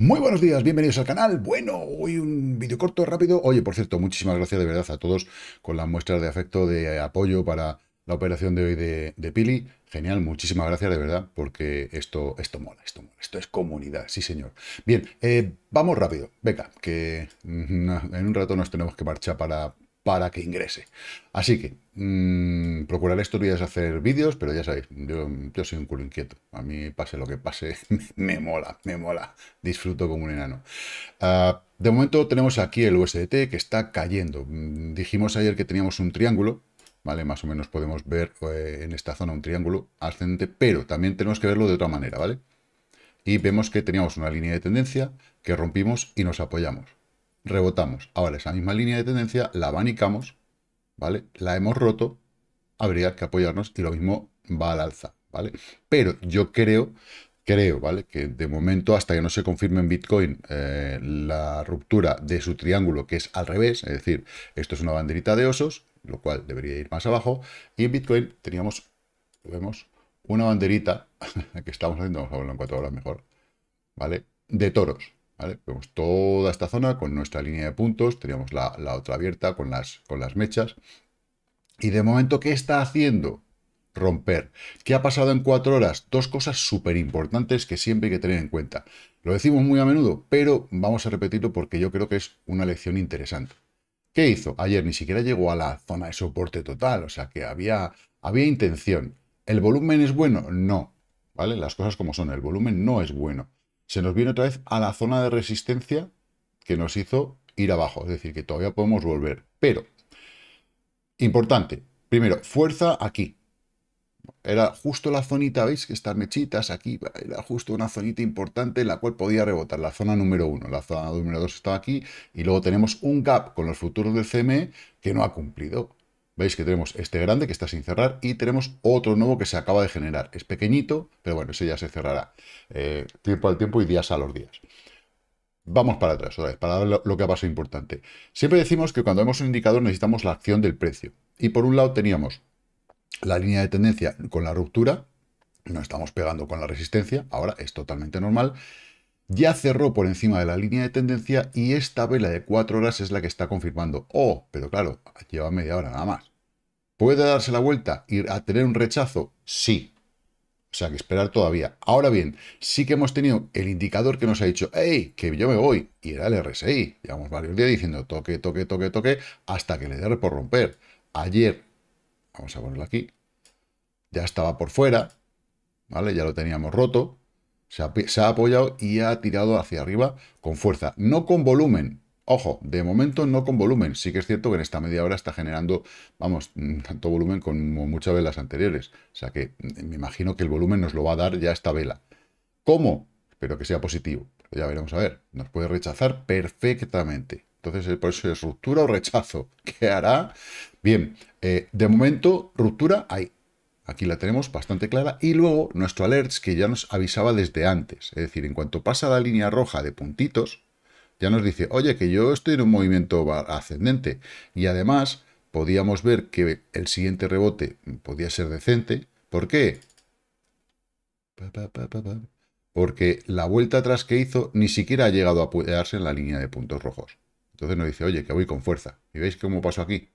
Muy buenos días, bienvenidos al canal. Bueno, hoy un vídeo corto, rápido. Oye, por cierto, muchísimas gracias de verdad a todos con las muestras de afecto, de apoyo para la operación de hoy de, Pili. Genial, muchísimas gracias de verdad, porque esto, esto mola, esto mola, esto es comunidad, sí señor. Bien, eh, vamos rápido, venga, que mm, en un rato nos tenemos que marchar para, para que ingrese. Así que procurar mm, procuraré voy días hacer vídeos, pero ya sabéis, yo, soy un culo inquieto. A mí pase lo que pase, me, mola, me mola. Disfruto como un enano. Ah, de momento tenemos aquí el USDT que está cayendo. Mm, dijimos ayer que teníamos un triángulo, ¿vale? Más o menos podemos ver eh, en esta zona un triángulo ascendente, pero también tenemos que verlo de otra manera, ¿vale? Y vemos que teníamos una línea de tendencia que rompimos y nos apoyamos rebotamos. Ahora esa misma línea de tendencia la abanicamos, ¿vale? La hemos roto, habría que apoyarnos y lo mismo va al alza, ¿vale? Pero yo creo, creo, ¿vale? Que de momento, hasta que no se confirme en Bitcoin eh, la ruptura de su triángulo, que es al revés, es decir, esto es una banderita de osos, lo cual debería ir más abajo, y en Bitcoin teníamos, vemos, una banderita que estamos haciendo, vamos a verlo en cuatro horas mejor, ¿vale? De toros, Vemos toda esta zona con nuestra línea de puntos, teníamos la, otra abierta con las, con las mechas. Y de momento, ¿qué está haciendo? Romper. ¿Qué ha pasado en cuatro horas? Dos cosas súper importantes que siempre hay que tener en cuenta. Lo decimos muy a menudo, pero vamos a repetirlo porque yo creo que es una lección interesante. ¿Qué hizo? Ayer ni siquiera llegó a la zona de soporte total, o sea que había, había intención. ¿El volumen es bueno? No. ¿Vale? Las cosas como son, el volumen no es bueno se nos viene otra vez a la zona de resistencia que nos hizo ir abajo. Es decir, que todavía podemos volver. Pero, importante, primero, fuerza aquí. Era justo la zonita, ¿veis? Que estas mechitas aquí, era justo una zonita importante en la cual podía rebotar. La zona número uno, la zona número 2 estaba aquí. Y luego tenemos un gap con los futuros del CME que no ha cumplido. Veis que tenemos este grande que está sin cerrar y tenemos otro nuevo que se acaba de generar. Es pequeñito, pero bueno, ese ya se cerrará eh, tiempo al tiempo y días a los días. Vamos para atrás, otra vez, para ver lo que ha pasado importante. Siempre decimos que cuando vemos un indicador necesitamos la acción del precio. Y por un lado teníamos la línea de tendencia con la ruptura, no estamos pegando con la resistencia, ahora es totalmente normal ya cerró por encima de la línea de tendencia y esta vela de 4 horas es la que está confirmando. Oh, pero claro, lleva media hora nada más. ¿Puede darse la vuelta y a tener un rechazo? Sí. O sea, que esperar todavía. Ahora bien, sí que hemos tenido el indicador que nos ha dicho, hey, que yo me voy. Y era el RSI. Llevamos varios días diciendo toque, toque, toque, toque, hasta que le dé por romper. Ayer, vamos a ponerlo aquí, ya estaba por fuera, ¿vale? Ya lo teníamos roto, se ha, apoyado y ha tirado hacia arriba con fuerza, no con volumen, Ojo, de momento no con volumen. Sí que es cierto que en esta media hora está generando, vamos, mm, tanto volumen como muchas velas anteriores. O sea que mm, me imagino que el volumen nos lo va a dar ya esta vela. ¿Cómo? Espero que sea positivo. Ya veremos a ver. Nos puede rechazar perfectamente. Entonces, eh, por eso es ruptura o rechazo. ¿Qué hará? Bien, eh, de momento, ruptura hay. Aquí la tenemos bastante clara. Y luego nuestro alert que ya nos avisaba desde antes. Es decir, en cuanto pasa la línea roja de puntitos, ya nos dice, oye, que yo estoy en un movimiento ascendente. Y además podíamos ver que el siguiente rebote podía ser decente. ¿Por qué? Porque la vuelta atrás que hizo ni siquiera ha llegado a apoyarse en la línea de puntos rojos. Entonces nos dice, oye, que voy con fuerza. ¿Y veis cómo pasó aquí?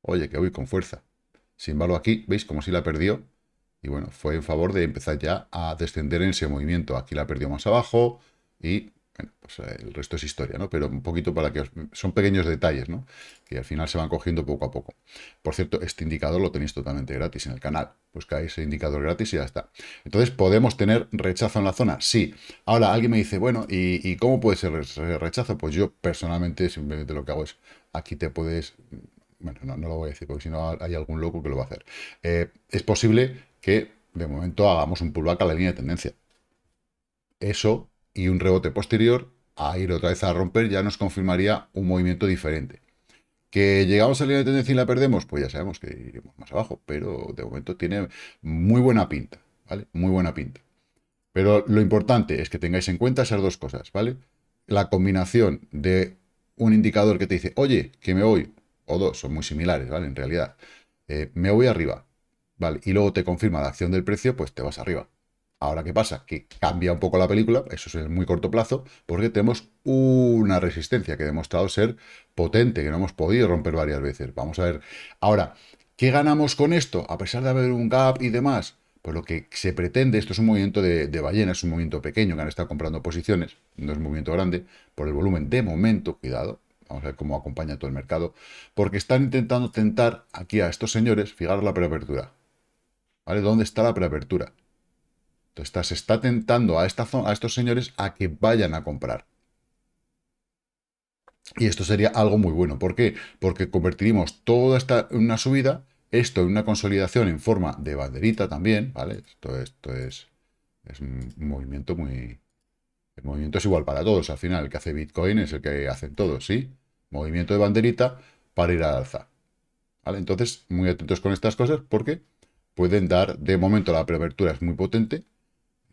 Oye, que voy con fuerza. Sin valor aquí, ¿veis? Como si la perdió. Y bueno, fue en favor de empezar ya a descender en ese movimiento. Aquí la perdió más abajo y bueno, pues eh, el resto es historia, ¿no? Pero un poquito para que os... Son pequeños detalles, ¿no? Que al final se van cogiendo poco a poco. Por cierto, este indicador lo tenéis totalmente gratis en el canal. Buscáis ese indicador gratis y ya está. Entonces, ¿podemos tener rechazo en la zona? Sí. Ahora, alguien me dice, bueno, ¿y, y cómo puede ser rechazo? Pues yo, personalmente, simplemente lo que hago es... Aquí te puedes bueno, no, lo voy a decir porque si no hay algún loco que lo va a hacer. Eh, es posible que de momento hagamos un pullback a la línea de tendencia. Eso y un rebote posterior a ir otra vez a romper ya nos confirmaría un movimiento diferente. ¿Que llegamos a la línea de tendencia y la perdemos? Pues ya sabemos que iremos más abajo, pero de momento tiene muy buena pinta, ¿vale? Muy buena pinta. Pero lo importante es que tengáis en cuenta esas dos cosas, ¿vale? La combinación de un indicador que te dice, oye, que me voy, o dos, son muy similares, ¿vale? En realidad. Eh, me voy arriba, ¿vale? Y luego te confirma la acción del precio, pues te vas arriba. Ahora, ¿qué pasa? Que cambia un poco la película, eso es en muy corto plazo, porque tenemos una resistencia que ha demostrado ser potente, que no hemos podido romper varias veces. Vamos a ver. Ahora, ¿qué ganamos con esto? A pesar de haber un gap y demás, pues lo que se pretende, esto es un movimiento de, de, ballena, es un movimiento pequeño que han estado comprando posiciones, no es un movimiento grande, por el volumen de momento, cuidado, Vamos a ver cómo acompaña todo el mercado. Porque están intentando tentar aquí a estos señores, fijaros la preapertura. ¿Vale? ¿Dónde está la preapertura? Entonces se está tentando a, esta a estos señores a que vayan a comprar. Y esto sería algo muy bueno. ¿Por qué? Porque convertiríamos toda esta una subida, esto en una consolidación en forma de banderita también, ¿vale? Esto, esto es, es un movimiento muy, el movimiento es igual para todos. Al final, el que hace Bitcoin es el que hacen todos, ¿sí? Movimiento de banderita para ir al alza. ¿Vale? Entonces, muy atentos con estas cosas porque pueden dar, de momento la prevertura es muy potente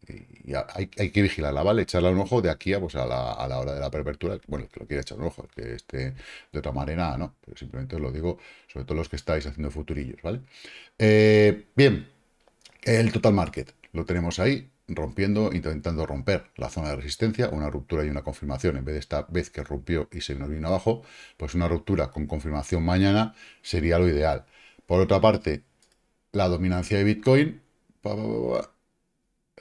y hay, que vigilarla, ¿vale? Echarle un ojo de aquí a, pues, a, la, hora de la prevertura. Bueno, que lo quiera echar un ojo, que esté de otra manera, no. Pero simplemente os lo digo, sobre todo los que estáis haciendo futurillos, ¿vale? Eh, bien, el total market lo tenemos ahí rompiendo, intentando romper la zona de resistencia, una ruptura y una confirmación, en vez de esta vez que rompió y se nos vino abajo, pues una ruptura con confirmación mañana sería lo ideal. Por otra parte, la dominancia de Bitcoin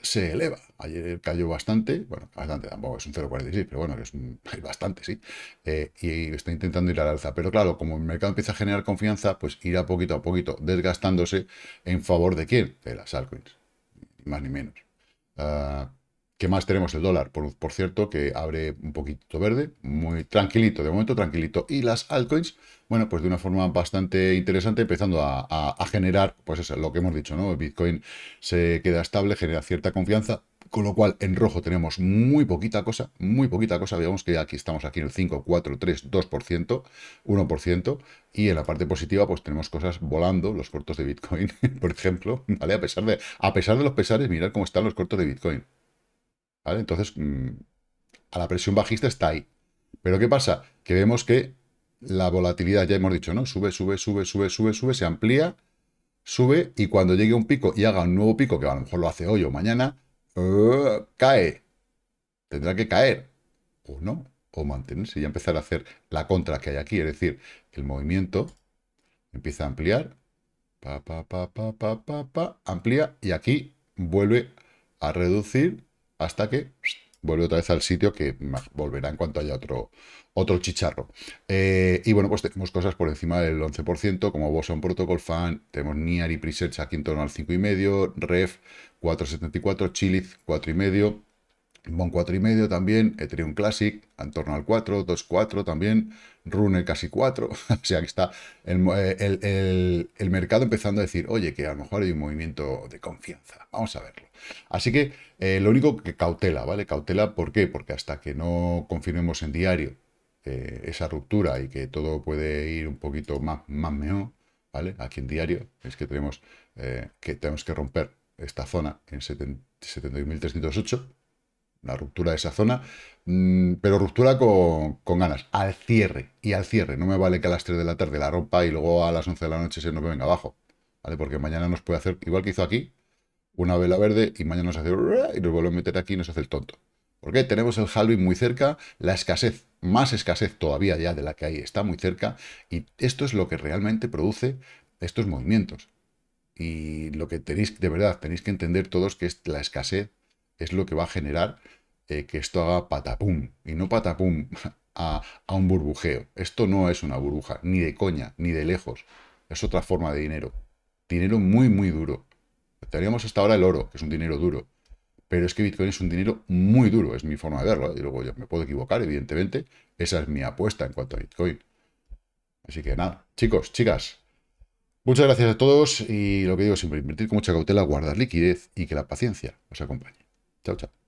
se eleva. Ayer cayó bastante, bueno, bastante tampoco, es un 0,46, pero bueno, es, bastante, sí, eh, y está intentando ir al alza. Pero claro, como el mercado empieza a generar confianza, pues irá poquito a poquito desgastándose en favor de quién? De las altcoins, más ni menos. Ah, ¿Qué más tenemos? El dólar, por, por, cierto, que abre un poquito verde, muy tranquilito, de momento tranquilito. Y las altcoins, bueno, pues de una forma bastante interesante, empezando a, generar, pues eso, lo que hemos dicho, ¿no? Bitcoin se queda estable, genera cierta confianza, con lo cual en rojo tenemos muy poquita cosa, muy poquita cosa, Veamos que aquí estamos aquí en el 5, 4, 3, 2%, 1%, y en la parte positiva pues tenemos cosas volando, los cortos de Bitcoin, por ejemplo, ¿vale? A pesar de, a pesar de los pesares, mirar cómo están los cortos de Bitcoin, ¿vale? Entonces, mm, a la presión bajista está ahí. Pero ¿qué pasa? Que vemos que la volatilidad, ya hemos dicho, ¿no? Sube, sube, sube, sube, sube, sube, se amplía, sube, y cuando llegue un pico y haga un nuevo pico, que a lo mejor lo hace hoy o mañana, eh, cae. Tendrá que caer, o no, o mantenerse y empezar a hacer la contra que hay aquí. Es decir, el movimiento empieza a ampliar, pa, pa, pa, amplía y aquí vuelve a reducir hasta que vuelve otra vez al sitio que volverá en cuanto haya otro, otro chicharro. Eh, y bueno, pues tenemos cosas por encima del 11%, como Boson Protocol Fan, tenemos Niar y Presets aquí en torno al 5,5, Ref 4,74, Chiliz 4,5 Bon 4,5 también, Ethereum eh, Classic en torno al 4, 2,4 también, Rune casi 4. o sea que está eh, el, mercado empezando a decir, oye, que a lo mejor hay un movimiento de confianza. Vamos a verlo. Así que eh, lo único que cautela, ¿vale? Cautela, ¿por qué? Porque hasta que no confirmemos en diario esa ruptura y que todo puede ir un poquito más, más ¿vale? Aquí en diario es que tenemos, que, tenemos que romper esta zona en 71.308 la ruptura de esa zona, mm, pero ruptura con, ganas, al cierre y al cierre. No me vale que a las 3 de la tarde la ropa y luego a las 11 de la noche se nos venga abajo, ¿vale? Porque mañana nos puede hacer, igual que hizo aquí, una vela verde y mañana nos hace y nos vuelve a meter aquí y nos hace el tonto. Porque tenemos el Halloween muy cerca, la escasez, más escasez todavía ya de la que hay, está muy cerca y esto es lo que realmente produce estos movimientos. Y lo que tenéis, de verdad, tenéis que entender todos que es la escasez es lo que va a generar eh, que esto haga patapum y no patapum a, a un burbujeo. Esto no es una burbuja, ni de coña, ni de lejos. Es otra forma de dinero. Dinero muy, muy duro. Teníamos hasta ahora el oro, que es un dinero duro. Pero es que Bitcoin es un dinero muy duro, es mi forma de verlo. ¿eh? Y luego yo me puedo equivocar, evidentemente. Esa es mi apuesta en cuanto a Bitcoin. Así que nada, chicos, chicas. Muchas gracias a todos y lo que digo siempre, invertir con mucha cautela, guardar liquidez y que la paciencia os acompañe. Chao, chao.